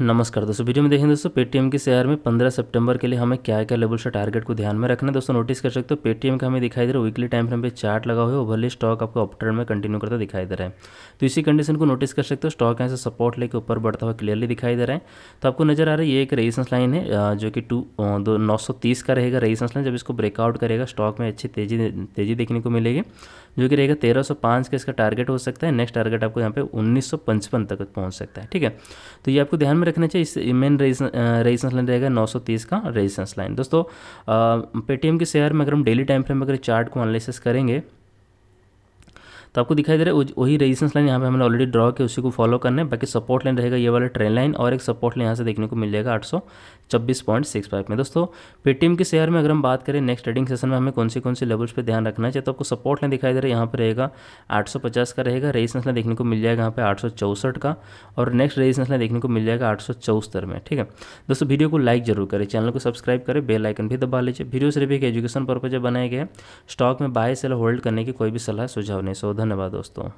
नमस्कार दोस्तों वीडियो में देखें दोस्तों पेटीएम के शेयर में 15 सितंबर के लिए हमें क्या क्या लेवल से टारगेट को ध्यान में रखना है दोस्तों नोटिस कर सकते हो पेटीएम का हमें दिखाई दे रहा है वीकली टाइम फ्रेम पे चार्ट लगा हुआ है ओवरली स्टॉक आपको अपट्रेंड में कंटिन्यू करता दिखाई दे रहा है तो इसी कंडीशन को नोटिस कर सकते हो स्टॉक यहाँ से सपोर्ट लेकर ऊपर बढ़ता हुआ क्लियरली दिखाई दे रहा है तो आपको नजर आ रहा है ये एक रेजिस्टेंस लाइन है जो कि टू दो नौ का रहेगा रेजिस्टेंस लाइन जब इसको ब्रेकआउट करेगा स्टॉक में अच्छी तेजी तेजी देखने को मिलेगी जो कि रहेगा 1305 का इसका टारगेट हो सकता है नेक्स्ट टारगेट आपको यहाँ पे 1955 तक पहुँच सकता है ठीक है तो ये आपको ध्यान में रखना चाहिए इस मेन रेजिस्टेंस लाइन रहेगा 930 का रेजिस्टेंस लाइन दोस्तों पेटीएम के शेयर में अगर हम डेली टाइम फ्रेम अगर चार्ट को एनालिसिस करेंगे तो आपको दिखाई दे रहा है वही रेजिस्टेंस लाइन यहाँ पे हमने ऑलरेडी ड्रॉ किया उसी को फॉलो करना है बाकी सपोर्ट लाइन रहेगा ये वाला ट्रेन लाइन और एक सपोर्ट लाइन यहाँ से देखने को मिल जाएगा आठ छब्बीस पॉइंट सिक्स फाइव में दोस्तों पेटीएम के शेयर में अगर हम बात करें नेक्स्ट ट्रेडिंग सेशन में हमें कौन सी कौन सी लेवल्स पे ध्यान रखना चाहिए तो आपको सपोर्ट लाइन दिखाई दे रहा है यहाँ पर रहेगा 850 का रहेगा रेजिस्टेंस लाइन देखने को मिल जाएगा यहाँ पे चौसठ का और नेक्स्ट रेजिस्टेंस लाइन देखने को मिल जाएगा आठ में ठीक है दोस्तों वीडियो को लाइक जरूर करें चैनल को सब्सक्राइब करें बेल आइकन भी दबा लीजिए वीडियो सिर्फ एक एजुकेशन पर्पज बनाए गए स्टॉक में बाय सेल होल्ड करने की कोई भी सलाह सुझाव नहीं सो धन्यवाद दोस्तों